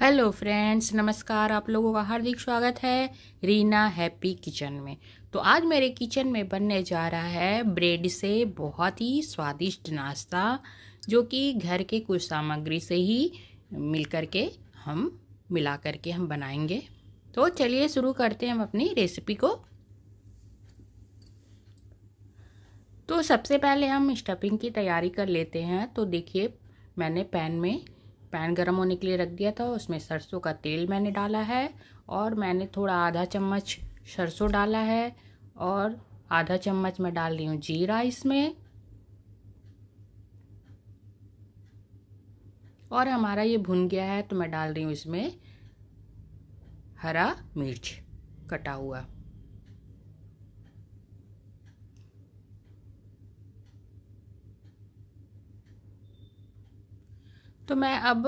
hello friends नमस्कार आप लोगों का हार्दिक स्वागत है रीना हैप्पी किचन में तो आज मेरे किचन में बनने जा रहा है ब्रेड से बहुत ही स्वादिष्ट नाश्ता जो कि घर के कुछ सामग्री से ही मिल कर के हम मिला करके हम बनाएंगे तो चलिए शुरू करते हैं हम अपनी रेसिपी को तो सबसे पहले हम स्टफिंग की तैयारी कर लेते हैं तो देखिए मैंने पैन में पैन गरम होने के लिए रख दिया था उसमें सरसों का तेल मैंने डाला है और मैंने थोड़ा आधा चम्मच सरसों डाला है और आधा चम्मच मैं डाल रही हूँ जीरा इसमें और हमारा ये भुन गया है तो मैं डाल रही हूँ इसमें हरा मिर्च कटा हुआ तो मैं अब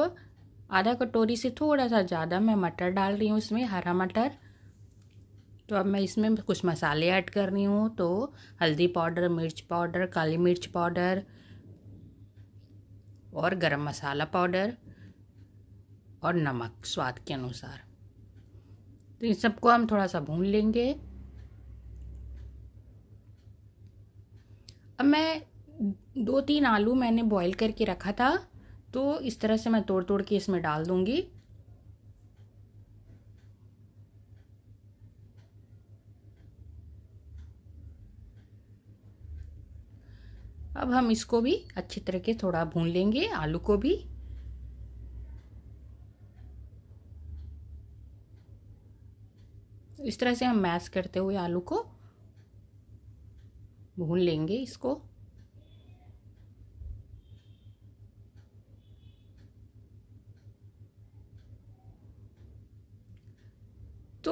आधा कटोरी से थोड़ा सा ज़्यादा मैं मटर डाल रही हूँ इसमें हरा मटर तो अब मैं इसमें कुछ मसाले ऐड कर रही हूँ तो हल्दी पाउडर मिर्च पाउडर काली मिर्च पाउडर और गरम मसाला पाउडर और नमक स्वाद के अनुसार तो इन सबको हम थोड़ा सा भून लेंगे अब मैं दो तीन आलू मैंने बॉईल करके रखा था तो इस तरह से मैं तोड़ तोड़ के इसमें डाल दूंगी अब हम इसको भी अच्छी तरह के थोड़ा भून लेंगे आलू को भी इस तरह से हम मैश करते हुए आलू को भून लेंगे इसको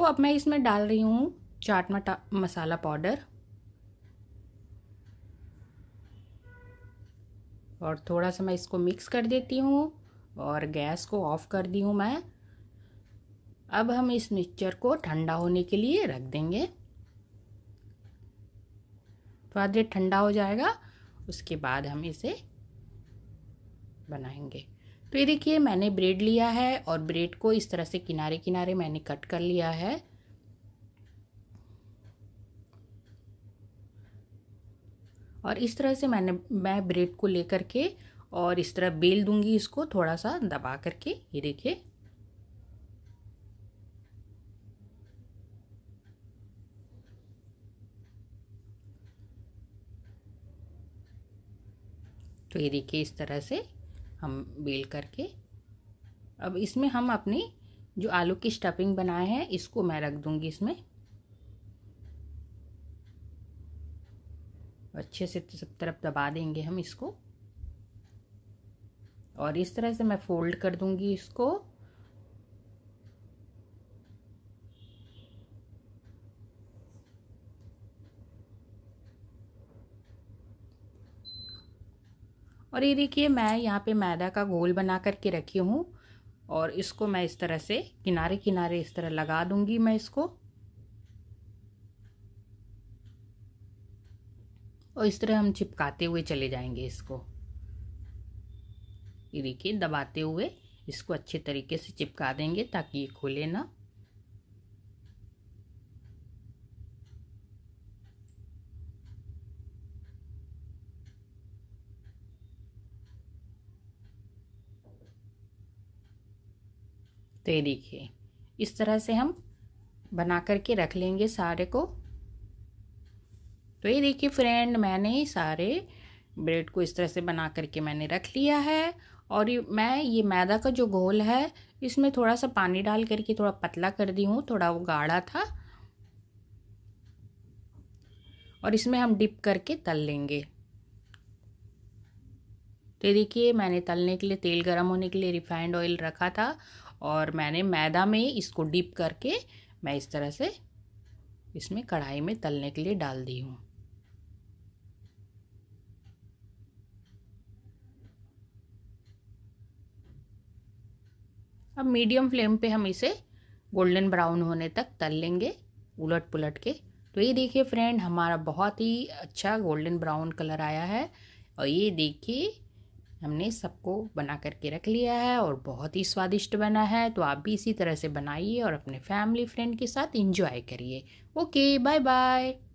अब मैं इसमें डाल रही हूँ चाट मसाला पाउडर और थोड़ा सा मैं इसको मिक्स कर देती हूँ और गैस को ऑफ कर दी हूँ मैं अब हम इस मिक्सचर को ठंडा होने के लिए रख देंगे थोड़ा देर ठंडा हो जाएगा उसके बाद हम इसे बनाएंगे तो ये देखिए मैंने ब्रेड लिया है और ब्रेड को इस तरह से किनारे किनारे मैंने कट कर लिया है और इस तरह से मैंने मैं ब्रेड को लेकर के और इस तरह बेल दूंगी इसको थोड़ा सा दबा करके ये देखिए तो ये देखिए इस तरह से हम बेल करके अब इसमें हम अपनी जो आलू की स्टफिंग बनाए हैं इसको मैं रख दूंगी इसमें अच्छे से सब तरफ दबा देंगे हम इसको और इस तरह से मैं फोल्ड कर दूंगी इसको और ये देखिए मैं यहाँ पे मैदा का गोल बना करके रखी हूँ और इसको मैं इस तरह से किनारे किनारे इस तरह लगा दूंगी मैं इसको और इस तरह हम चिपकाते हुए चले जाएंगे इसको ये देखिए दबाते हुए इसको अच्छे तरीके से चिपका देंगे ताकि ये खुले ना तो ये देखिए इस तरह से हम बना करके रख लेंगे सारे को तो ये देखिए फ्रेंड मैंने सारे ब्रेड को इस तरह से बना करके मैंने रख लिया है और मैं ये मैदा का जो घोल है इसमें थोड़ा सा पानी डाल करके थोड़ा पतला कर दी हूँ थोड़ा वो गाढ़ा था और इसमें हम डिप करके तल लेंगे तो देखिए मैंने तलने के लिए तेल गर्म होने के लिए रिफाइंड ऑयल रखा था और मैंने मैदा में इसको डिप करके मैं इस तरह से इसमें कढ़ाई में तलने के लिए डाल दी हूँ अब मीडियम फ्लेम पे हम इसे गोल्डन ब्राउन होने तक तल लेंगे उलट पुलट के तो ये देखिए फ्रेंड हमारा बहुत ही अच्छा गोल्डन ब्राउन कलर आया है और ये देखिए हमने सबको बना करके रख लिया है और बहुत ही स्वादिष्ट बना है तो आप भी इसी तरह से बनाइए और अपने फैमिली फ्रेंड के साथ इंजॉय करिए ओके बाय बाय